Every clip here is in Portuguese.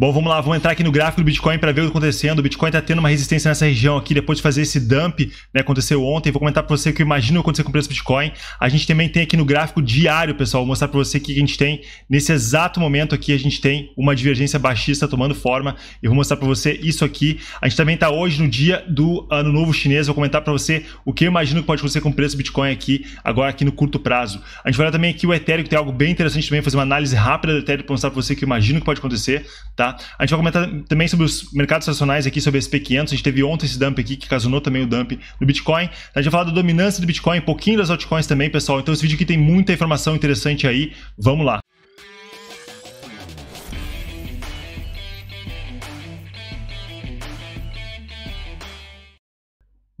Bom, vamos lá, vamos entrar aqui no gráfico do Bitcoin para ver o que está acontecendo. O Bitcoin está tendo uma resistência nessa região aqui, depois de fazer esse dump, né, aconteceu ontem. Vou comentar para você o que eu imagino acontecer com o preço do Bitcoin. A gente também tem aqui no gráfico diário, pessoal, vou mostrar para você o que a gente tem. Nesse exato momento aqui, a gente tem uma divergência baixista tomando forma. e vou mostrar para você isso aqui. A gente também está hoje no dia do Ano Novo Chinês. Vou comentar para você o que eu imagino que pode acontecer com o preço do Bitcoin aqui, agora aqui no curto prazo. A gente vai olhar também aqui o Ethereum, que tem algo bem interessante também, fazer uma análise rápida do Ethereum para mostrar para você o que eu imagino que pode acontecer, tá? A gente vai comentar também sobre os mercados nacionais aqui, sobre SP500. A gente teve ontem esse dump aqui, que ocasionou também o dump do Bitcoin. A gente vai falar da dominância do Bitcoin, um pouquinho das altcoins também, pessoal. Então esse vídeo aqui tem muita informação interessante aí. Vamos lá.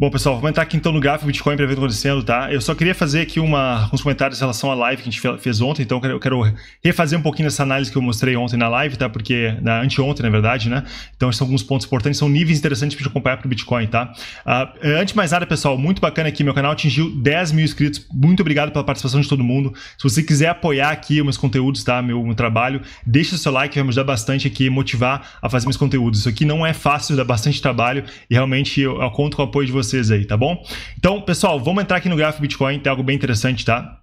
Bom, pessoal, vou entrar aqui então no gráfico Bitcoin para ver o que está acontecendo, tá? Eu só queria fazer aqui uma, uns comentários em relação à live que a gente fez ontem, então eu quero refazer um pouquinho essa análise que eu mostrei ontem na live, tá? Porque, na, anteontem, na verdade, né? Então, são alguns pontos importantes, são níveis interessantes para acompanhar para o Bitcoin, tá? Uh, antes de mais nada, pessoal, muito bacana aqui, meu canal atingiu 10 mil inscritos, muito obrigado pela participação de todo mundo. Se você quiser apoiar aqui meus conteúdos, tá? Meu, meu trabalho, deixa o seu like, vai me ajudar bastante aqui, motivar a fazer meus conteúdos. Isso aqui não é fácil, dá bastante trabalho e realmente eu, eu conto com o apoio de vocês vocês aí, tá bom? Então, pessoal, vamos entrar aqui no gráfico Bitcoin, tem algo bem interessante, tá?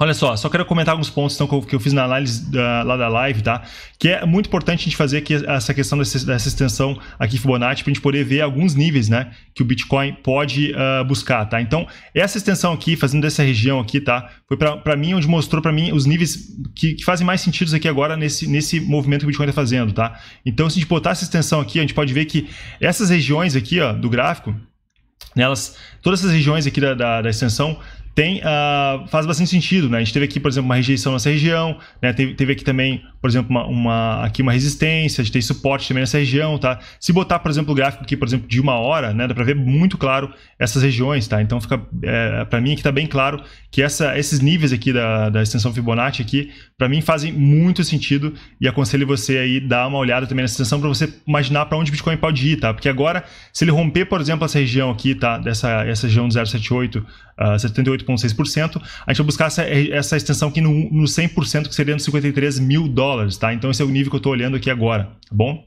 Olha só, só quero comentar alguns pontos então, que eu fiz na análise da, lá da live, tá? Que é muito importante a gente fazer aqui essa questão dessa, dessa extensão aqui Fibonacci para a gente poder ver alguns níveis, né? Que o Bitcoin pode uh, buscar, tá? Então, essa extensão aqui, fazendo dessa região aqui, tá? Foi para mim onde mostrou para mim os níveis que, que, fazem mais sentido aqui agora nesse, nesse movimento que o Bitcoin está fazendo, tá? Então, se a gente botar essa extensão aqui, a gente pode ver que essas regiões aqui, ó, do gráfico, Nelas, todas essas regiões aqui da, da, da extensão tem, uh, faz bastante sentido. Né? A gente teve aqui, por exemplo, uma rejeição nessa região, né? teve, teve, aqui também por exemplo, uma, uma, aqui uma resistência, a gente tem suporte também nessa região, tá? Se botar, por exemplo, o gráfico aqui, por exemplo, de uma hora, né, dá para ver muito claro essas regiões, tá? Então fica, é, para mim aqui tá bem claro que essa, esses níveis aqui da, da extensão Fibonacci aqui, para mim fazem muito sentido e aconselho você aí dar uma olhada também nessa extensão para você imaginar para onde o Bitcoin pode ir, tá? Porque agora, se ele romper, por exemplo, essa região aqui, tá? Dessa essa região de 078, uh, 78,6%, a gente vai buscar essa, essa extensão aqui no, no 100%, que seria nos 53 mil dólares dólares, tá? Então esse é o nível que eu estou olhando aqui agora, tá bom?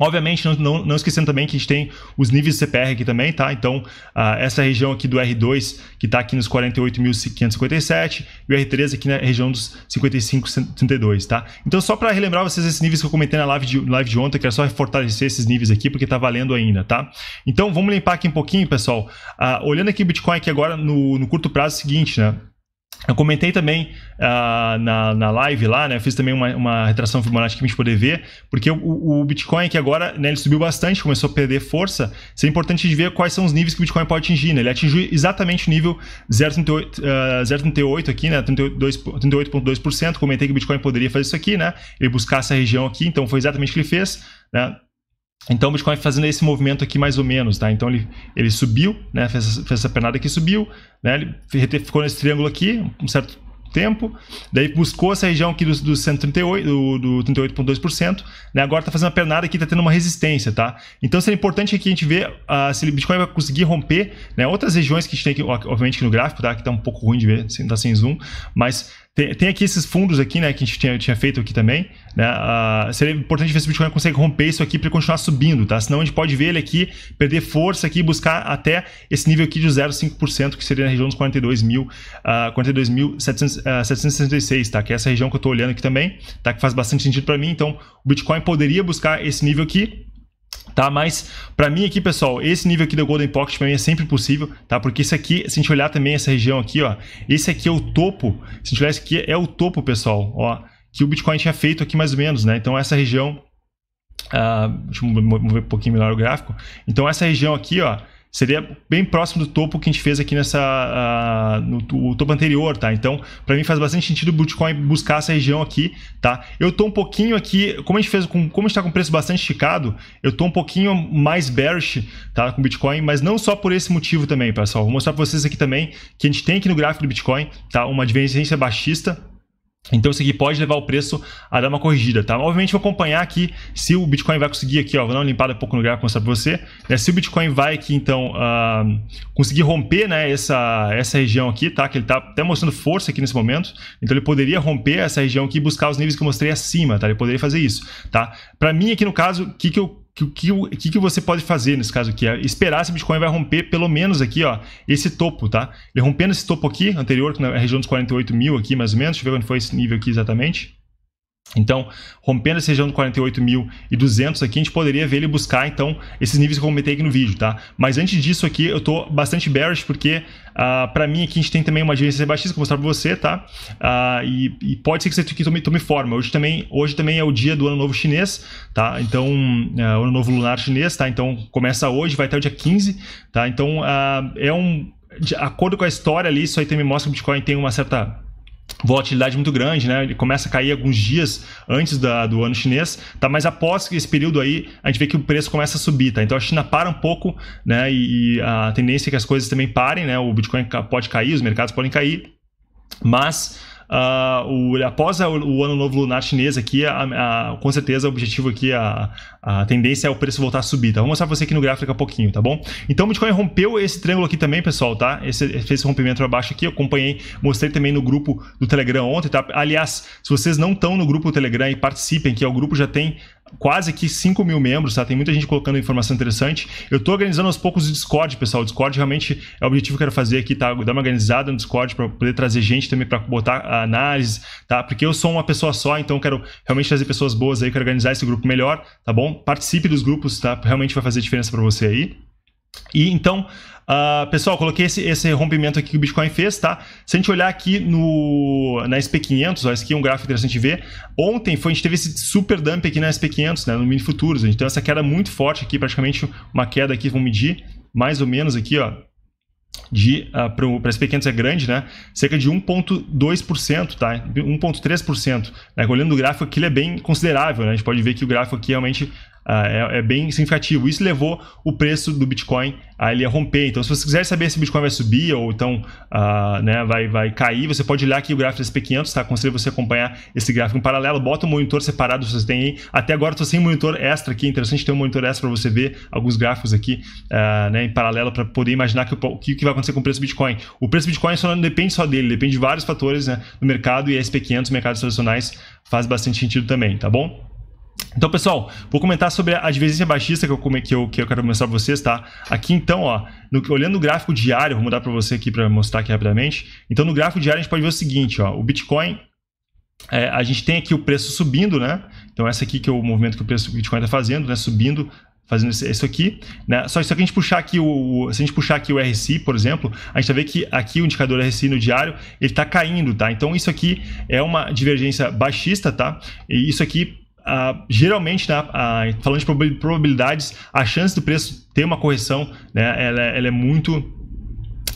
Obviamente, não, não, não, esquecendo também que a gente tem os níveis de CPR aqui também, tá? Então, ah, essa região aqui do R2, que está aqui nos 48.557, e o R3 aqui na região dos 55.32, tá? Então, só para relembrar vocês esses níveis que eu comentei na live de, live de ontem, que era só fortalecer esses níveis aqui, porque está valendo ainda, tá? Então, vamos limpar aqui um pouquinho, pessoal. Ah, olhando aqui o Bitcoin aqui agora, no, no curto prazo, é o seguinte, né? Eu comentei também uh, na, na live lá, né? Fiz também uma, uma retração Fibonacci aqui a gente poder ver, porque o, o Bitcoin que agora, né, ele subiu bastante, começou a perder força. Isso é importante de ver quais são os níveis que o Bitcoin pode atingir, né? Ele atingiu exatamente o nível 0,38 uh, ah, aqui, né? 38,2%. 38 comentei que o Bitcoin poderia fazer isso aqui, né? Ele buscar essa região aqui, então foi exatamente o que ele fez, né? Então o Bitcoin fazendo esse movimento aqui mais ou menos, tá? Então ele, ele subiu, né? Fez, fez essa pernada aqui, subiu, né? Ele ficou nesse triângulo aqui, um certo tempo, daí buscou essa região aqui dos do 138, do, do 38,2%, né? Agora tá fazendo a pernada aqui, tá tendo uma resistência, tá? Então seria importante aqui a gente ver uh, se o Bitcoin vai conseguir romper, né? Outras regiões que a gente tem aqui, obviamente aqui no gráfico, tá? Que tá um pouco ruim de ver, tá sem zoom, mas tem, tem aqui esses fundos aqui, né, que a gente tinha, tinha feito aqui também. Né? Uh, seria importante ver se o Bitcoin consegue romper isso aqui para continuar subindo, tá? Senão a gente pode ver ele aqui perder força aqui, buscar até esse nível aqui de 0,5%, que seria na região dos 42.766, mil, uh, ah, 42 mil uh, tá? Que é essa região que eu estou olhando aqui também, tá? Que faz bastante sentido para mim. Então, o Bitcoin poderia buscar esse nível aqui, tá? Mas para mim aqui, pessoal, esse nível aqui do Golden Pocket para mim é sempre possível, tá? Porque isso aqui, se a gente olhar também essa região aqui, ó, esse aqui é o topo. Se a gente olhar isso aqui é o topo, pessoal, ó, que o Bitcoin tinha feito aqui mais ou menos, né? Então essa região, uh, deixa eu mover um pouquinho melhor o gráfico. Então essa região aqui, ó, Seria bem próximo do topo que a gente fez aqui nessa. Uh, no, topo anterior, tá? Então, para mim faz bastante sentido o Bitcoin buscar essa região aqui, tá? Eu tô um pouquinho aqui, como a gente fez com. Como está tá com preço bastante esticado, eu tô um pouquinho mais bearish, tá? Com o Bitcoin, mas não só por esse motivo também, pessoal. Vou mostrar para vocês aqui também que a gente tem aqui no gráfico do Bitcoin, tá? Uma divergência baixista, então isso aqui pode levar o preço a dar uma corrigida, tá? Obviamente vou acompanhar aqui se o Bitcoin vai conseguir aqui, ó, vou dar uma limpada um pouco no gráfico mostrar para você, né? Se o Bitcoin vai aqui então uh, conseguir romper, né, essa essa região aqui, tá? Que ele tá até mostrando força aqui nesse momento. Então ele poderia romper essa região aqui e buscar os níveis que eu mostrei acima, tá? Ele poderia fazer isso, tá? Para mim aqui no caso, o que que eu que, que, que, que você pode fazer nesse caso aqui? É esperar se o Bitcoin vai romper pelo menos aqui, ó, esse topo, tá? Ele rompendo esse topo aqui, anterior, na é região dos 48 mil aqui, mais ou menos, deixa eu ver onde foi esse nível aqui exatamente. Então, rompendo essa região do 48.200 aqui, a gente poderia ver ele buscar, então, esses níveis que eu comentei aqui no vídeo, tá? Mas antes disso aqui, eu tô bastante bearish, porque uh, ah, para mim aqui a gente tem também uma divergência baixista que eu vou mostrar para você, tá? Uh, e, e, pode ser que você aqui tome, tome forma. Hoje também, hoje também é o dia do Ano Novo Chinês, tá? Então, uh, Ano Novo Lunar Chinês, tá? Então, começa hoje, vai até o dia 15, tá? Então, uh, é um... De acordo com a história ali, isso aí também mostra que o Bitcoin tem uma certa volatilidade muito grande, né? Ele começa a cair alguns dias antes da, do ano chinês, tá? Mas após esse período aí, a gente vê que o preço começa a subir, tá? Então a China para um pouco, né? E, e a tendência é que as coisas também parem, né? O Bitcoin pode cair, os mercados podem cair, mas Uh, o, após o, o, ano novo lunar chinês aqui, a, a, com certeza o objetivo aqui, a, a tendência é o preço voltar a subir, tá? Vou mostrar pra você aqui no gráfico daqui a pouquinho, tá bom? Então o Bitcoin rompeu esse triângulo aqui também, pessoal, tá? Esse, fez esse rompimento pra baixo aqui, eu acompanhei, mostrei também no grupo do Telegram ontem, tá? Aliás, se vocês não estão no grupo do Telegram e participem, que é o grupo já tem quase que 5 mil membros, tá? Tem muita gente colocando informação interessante. Eu tô organizando aos poucos o Discord, pessoal. O Discord realmente é o objetivo que eu quero fazer aqui, tá? Dar uma organizada no Discord para poder trazer gente também para botar a análise, tá? Porque eu sou uma pessoa só, então eu quero realmente trazer pessoas boas aí, quero organizar esse grupo melhor, tá bom? Participe dos grupos, tá? Realmente vai fazer diferença para você aí. E então, uh, pessoal, coloquei esse, esse, rompimento aqui que o Bitcoin fez, tá? Se a gente olhar aqui no, na SP500, ó, esse aqui é um gráfico interessante ver. Ontem foi, a gente teve esse super dump aqui na SP500, né? No Mini Futuros. então essa queda muito forte aqui, praticamente uma queda aqui, vamos medir, mais ou menos aqui, ó. De, uh, para a SP500 é grande, né? Cerca de 1,2%, tá? 1,3%. Né? Olhando o gráfico aqui, ele é bem considerável, né? A gente pode ver que o gráfico aqui realmente ah, é, é, bem significativo. Isso levou o preço do Bitcoin a ele a romper. Então, se você quiser saber se o Bitcoin vai subir ou então uh, né, vai, vai cair, você pode olhar aqui o gráfico SP500, tá? Aconselho você acompanhar esse gráfico em paralelo. Bota um monitor separado se você tem aí. Até agora eu estou sem monitor extra aqui. É interessante ter um monitor extra para você ver alguns gráficos aqui uh, né, em paralelo para poder imaginar que, o que, que vai acontecer com o preço do Bitcoin. O preço do Bitcoin só não depende só dele, depende de vários fatores né, mercado e SP500, mercados tradicionais, faz bastante sentido também, tá bom? Então, pessoal, vou comentar sobre a divergência baixista que eu, que eu, que eu quero mostrar para vocês, tá? Aqui, então, ó, no, olhando o gráfico diário, vou mudar para você aqui para mostrar aqui rapidamente. Então, no gráfico diário, a gente pode ver o seguinte, ó, o Bitcoin, é, a gente tem aqui o preço subindo, né? Então, essa aqui que é o movimento que o preço do Bitcoin está fazendo, né? Subindo fazendo isso aqui, né? Só que se a gente puxar aqui o, se a gente puxar aqui o RSI, por exemplo, a gente vai tá ver que aqui o indicador RSI no diário, ele está caindo, tá? Então isso aqui é uma divergência baixista, tá? E isso aqui geralmente, né, falando de probabilidades, a chance do preço ter uma correção, né, ela, ela é muito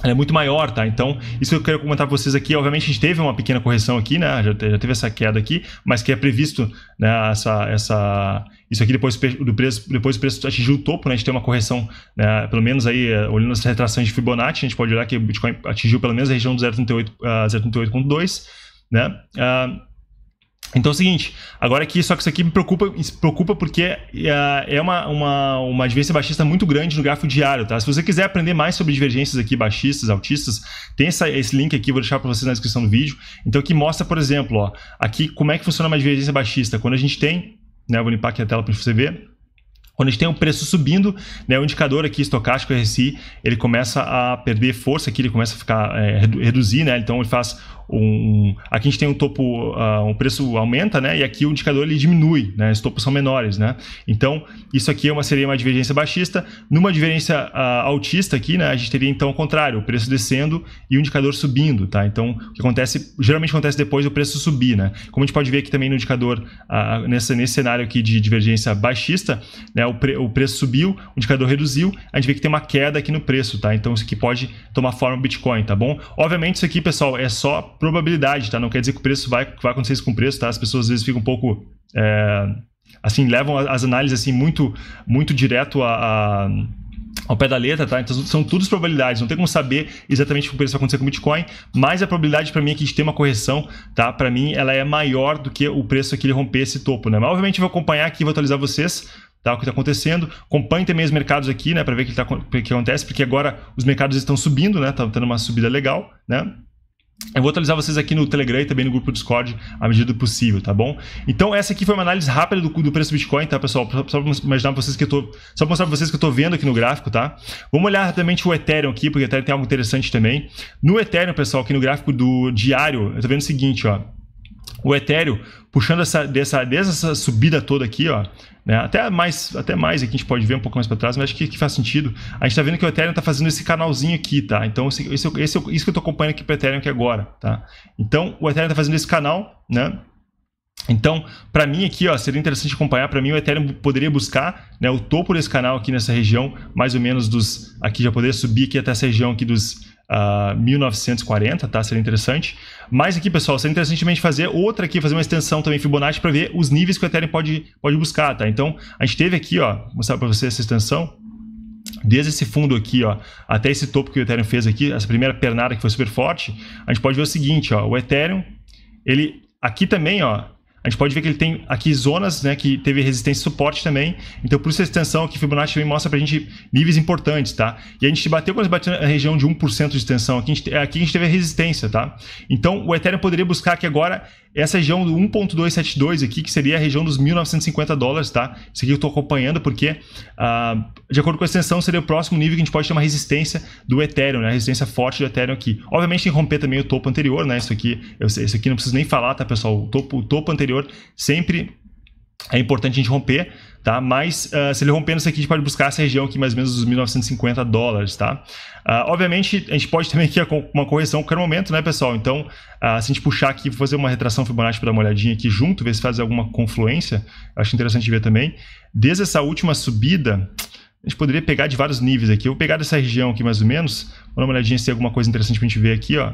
é muito maior, tá? Então, isso que eu quero comentar para vocês aqui, obviamente a gente teve uma pequena correção aqui, né? Já, teve essa queda aqui, mas que é previsto, né? Essa, essa, isso aqui depois do preço, depois o preço atingiu o topo, né? A gente tem uma correção, né? Pelo menos aí, eh, olhando essa retração de Fibonacci, a gente pode olhar que o Bitcoin atingiu pelo menos a região do 0,38, uh, 0,38,2, né? Uh, então é o seguinte, agora aqui, só que isso aqui me preocupa, preocupa porque é, é uma, uma, uma divergência baixista muito grande no gráfico diário, tá? Se você quiser aprender mais sobre divergências aqui, baixistas, altistas, tem essa, esse link aqui, vou deixar para vocês na descrição do vídeo. Então que mostra, por exemplo, ó, aqui como é que funciona uma divergência baixista. Quando a gente tem, né, vou limpar aqui a tela para você ver, quando a gente tem um preço subindo, né, o indicador aqui estocástico RSI, ele começa a perder força aqui, ele começa a ficar é, reduzir, né? Então ele faz um, aqui a gente tem um topo, uh, um preço aumenta, né? E aqui o indicador ele diminui, né? Os topos são menores, né? Então isso aqui é uma seria uma divergência baixista. Numa divergência uh, altista aqui, né? A gente teria então o contrário, o preço descendo e o indicador subindo, tá? Então o que acontece geralmente acontece depois do preço subir, né? Como a gente pode ver aqui também no indicador uh, nessa, nesse cenário aqui de divergência baixista, né? né, o, pre, o preço subiu, o indicador reduziu, a gente vê que tem uma queda aqui no preço, tá? Então isso aqui pode tomar forma Bitcoin, tá bom? Obviamente isso aqui, pessoal, é só probabilidade, tá? Não quer dizer que o preço vai, vai acontecer isso com o preço, tá? As pessoas às vezes ficam um pouco... É, assim, levam as análises assim muito muito direto a, a ao pé da letra, tá? Então são todas probabilidades, não tem como saber exatamente o que o preço vai acontecer com o Bitcoin, mas a probabilidade para mim aqui de ter uma correção, tá? Para mim ela é maior do que o preço aqui ele romper esse topo, né? Mas obviamente eu vou acompanhar aqui, vou atualizar vocês, tá? O que está acontecendo. Acompanhe também os mercados aqui, né? Para ver o que, tá, que acontece, porque agora os mercados estão subindo, né? Tá tendo uma subida legal, né? Eu vou atualizar vocês aqui no Telegram e também no grupo Discord à medida do possível, tá bom? Então, essa aqui foi uma análise rápida do, do preço do Bitcoin, tá, pessoal? Só, para imaginar pra vocês que eu tô. Só mostrar pra vocês que eu tô vendo aqui no gráfico, tá? Vamos olhar rapidamente o Ethereum aqui, porque o Ethereum tem algo interessante também. No Ethereum, pessoal, aqui no gráfico do diário, eu tô vendo o seguinte, ó o Ethereum puxando essa, dessa, dessa subida toda aqui, ó, né? até mais até mais aqui a gente pode ver um pouco mais para trás, mas acho que, que, faz sentido. A gente está vendo que o Ethereum está fazendo esse canalzinho aqui, tá? Então esse, esse, esse isso que eu estou acompanhando aqui para Ethereum aqui agora, tá? Então o Ethereum está fazendo esse canal, né? Então, para mim aqui, ó, seria interessante acompanhar. Para mim, o Ethereum poderia buscar né, o topo desse canal aqui nessa região, mais ou menos dos aqui já poderia subir aqui até essa região aqui dos Uh, ah, 1940, tá? Seria interessante. Mas aqui, pessoal, seria interessante gente fazer outra aqui, fazer uma extensão também Fibonacci para ver os níveis que o Ethereum pode, pode buscar, tá? Então, a gente teve aqui, ó, vou mostrar para você essa extensão. Desde esse fundo aqui, ó, até esse topo que o Ethereum fez aqui, essa primeira pernada que foi super forte, a gente pode ver o seguinte, ó, o Ethereum, ele aqui também, ó, a gente pode ver que ele tem aqui zonas né, que teve resistência e suporte também. Então, por isso a extensão aqui, Fibonacci também mostra para a gente níveis importantes, tá? E a gente bateu quando a gente bateu na região de 1% de extensão. Aqui a, gente, é aqui a gente teve a resistência, tá? Então, o Ethereum poderia buscar aqui agora essa região do 1.272 aqui, que seria a região dos 1.950 dólares, tá? Isso aqui eu estou acompanhando porque, uh, de acordo com a extensão, seria o próximo nível que a gente pode chamar resistência do Ethereum, né? A resistência forte do Ethereum aqui. Obviamente tem que romper também o topo anterior, né? Isso aqui, eu, isso aqui não preciso nem falar, tá, pessoal? O topo, o topo anterior sempre é importante a gente romper tá? Mas uh, se ele romper isso aqui, a gente pode buscar essa região aqui mais ou menos dos 1950 dólares, tá? Uh, obviamente, a gente pode também aqui uma correção a qualquer momento, né, pessoal? Então, uh, se a gente puxar aqui, fazer uma retração Fibonacci para dar uma olhadinha aqui junto, ver se faz alguma confluência, acho interessante ver também. Desde essa última subida, a gente poderia pegar de vários níveis aqui. Eu vou pegar dessa região aqui mais ou menos, vou dar uma olhadinha se tem alguma coisa interessante para a gente ver aqui, ó.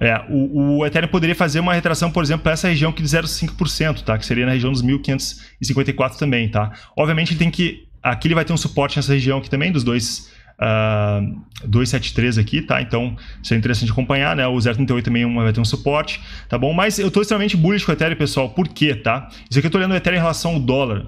É, o, o, Ethereum poderia fazer uma retração, por exemplo, para essa região que de 0,5%, tá? Que seria na região dos 1.554 também, tá? Obviamente ele tem que... Aqui ele vai ter um suporte nessa região aqui também, dos dois... Uh, ah, 273 aqui, tá? Então seria interessante acompanhar, né? O 038 também vai ter um suporte, tá bom? Mas eu tô extremamente bullish com o Ethereum, pessoal. Por quê, tá? Isso aqui eu tô olhando o Ethereum em relação ao dólar.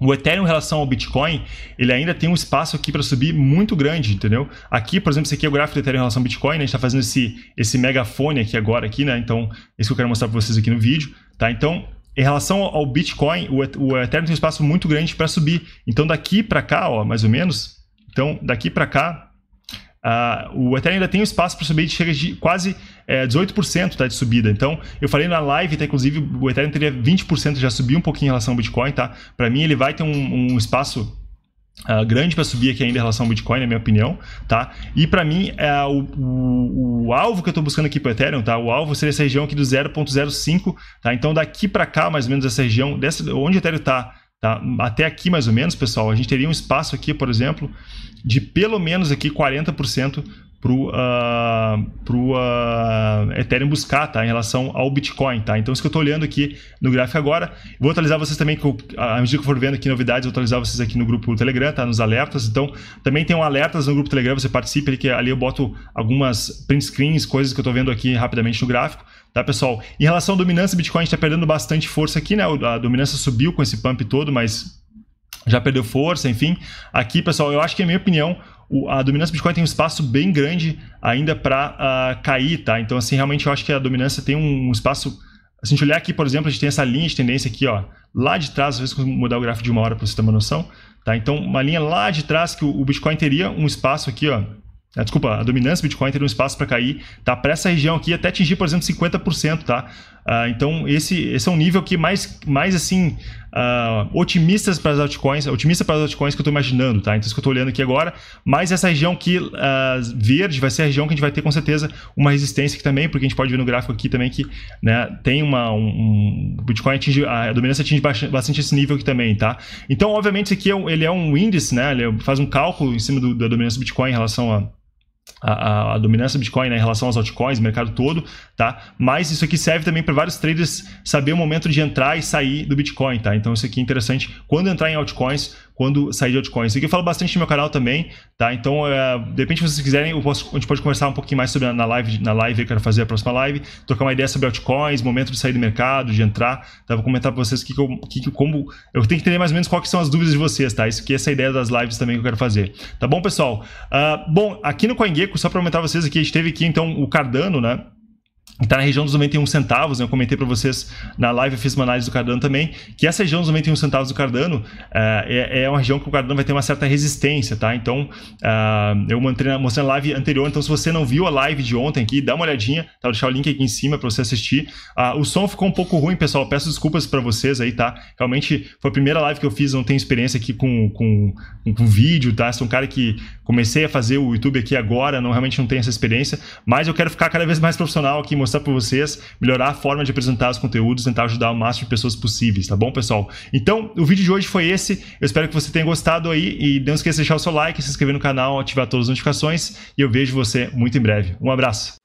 O Ethereum em relação ao Bitcoin, ele ainda tem um espaço aqui para subir muito grande, entendeu? Aqui, por exemplo, esse aqui é o gráfico do Ethereum em relação ao Bitcoin, né? a gente está fazendo esse, esse megafone aqui agora, aqui, né? Então, é isso que eu quero mostrar para vocês aqui no vídeo, tá? Então, em relação ao Bitcoin, o Ethereum tem um espaço muito grande para subir. Então, daqui para cá, ó, mais ou menos, então, daqui para cá, Uh, o Ethereum ainda tem um espaço para subir de chega de quase é, 18% tá, de subida. Então, eu falei na live, tá, inclusive, o Ethereum teria 20%, já subiu um pouquinho em relação ao Bitcoin, tá? Para mim, ele vai ter um, um espaço Uh, grande para subir aqui ainda em relação ao Bitcoin, na minha opinião, tá? E para mim, é, o, o, o, alvo que eu estou buscando aqui para Ethereum, tá? O alvo seria essa região aqui do 0.05, tá? Então daqui para cá, mais ou menos essa região, dessa, onde o Ethereum está Tá? Até aqui, mais ou menos, pessoal, a gente teria um espaço aqui, por exemplo, de pelo menos aqui 40% para o uh, pro, uh, Ethereum buscar, tá? Em relação ao Bitcoin, tá? Então, isso que eu estou olhando aqui no gráfico agora. Vou atualizar vocês também, à medida que eu for vendo aqui novidades, vou atualizar vocês aqui no grupo Telegram, tá? Nos alertas. Então, também tem um alertas no grupo Telegram, você participe ali, que ali eu boto algumas print screens, coisas que eu estou vendo aqui rapidamente no gráfico tá, pessoal? Em relação à dominância, Bitcoin está perdendo bastante força aqui, né? A dominância subiu com esse pump todo, mas já perdeu força, enfim. Aqui, pessoal, eu acho que, na minha opinião, a dominância do Bitcoin tem um espaço bem grande ainda para uh, ah, cair, tá? Então, assim, realmente eu acho que a dominância tem um, espaço. Se a gente olhar aqui, por exemplo, a gente tem essa linha de tendência aqui, ó, lá de trás, às vezes mudar o gráfico de uma hora para você ter uma noção, tá? Então, uma linha lá de trás que o Bitcoin teria um espaço aqui, ó, ah, desculpa, a dominância do Bitcoin teria um espaço para cair, tá? Para essa região aqui, até atingir, por exemplo, 50%, tá? Uh, então, esse, esse é um nível que é mais, mais assim, uh, otimistas para as altcoins, otimista para as altcoins que eu estou imaginando, tá? Então, isso que eu estou olhando aqui agora, mas essa região aqui, uh, verde, vai ser a região que a gente vai ter, com certeza, uma resistência aqui também, porque a gente pode ver no gráfico aqui também que, né, tem uma, um, um Bitcoin atinge, a dominância atinge bastante esse nível aqui também, tá? Então, obviamente, isso aqui é um, ele é um índice, né? Ele faz um cálculo em cima do, da dominância do Bitcoin em relação a a, a, dominância do Bitcoin né, em relação aos altcoins, mercado todo, tá? Mas isso aqui serve também para vários traders saber o momento de entrar e sair do Bitcoin, tá? Então isso aqui é interessante quando entrar em altcoins, quando sair de altcoins. Isso aqui eu falo bastante no meu canal também, tá? Então, é, de repente, se vocês quiserem, posso, a gente pode conversar um pouquinho mais sobre na live, na live eu quero fazer a próxima live, trocar uma ideia sobre altcoins, momento de sair do mercado, de entrar, tá? Vou comentar para vocês que, que que, como eu tenho que entender mais ou menos quais são as dúvidas de vocês, tá? Isso que essa é essa ideia das lives também que eu quero fazer, tá bom, pessoal? Uh, bom, aqui no CoinGecko, só para comentar vocês aqui, a gente teve aqui então o Cardano, né? Está na região dos 91 centavos, né? eu comentei para vocês na live, eu fiz uma análise do Cardano também, que essa região dos 91 centavos do Cardano uh, é, é, uma região que o Cardano vai ter uma certa resistência, tá? Então, uh, eu mostrei na, mostrei na live anterior, então se você não viu a live de ontem aqui, dá uma olhadinha, tá? Vou deixar o link aqui em cima para você assistir. Uh, o som ficou um pouco ruim, pessoal, peço desculpas para vocês aí, tá? Realmente, foi a primeira live que eu fiz, não tenho experiência aqui com, com, com, com vídeo, tá? Sou um cara que comecei a fazer o YouTube aqui agora, não realmente não tenho essa experiência, mas eu quero ficar cada vez mais profissional aqui, mostrando mostrar para vocês, melhorar a forma de apresentar os conteúdos, tentar ajudar o máximo de pessoas possíveis, tá bom, pessoal? Então, o vídeo de hoje foi esse. Eu espero que você tenha gostado aí e não esqueça de deixar o seu like, se inscrever no canal, ativar todas as notificações e eu vejo você muito em breve. Um abraço!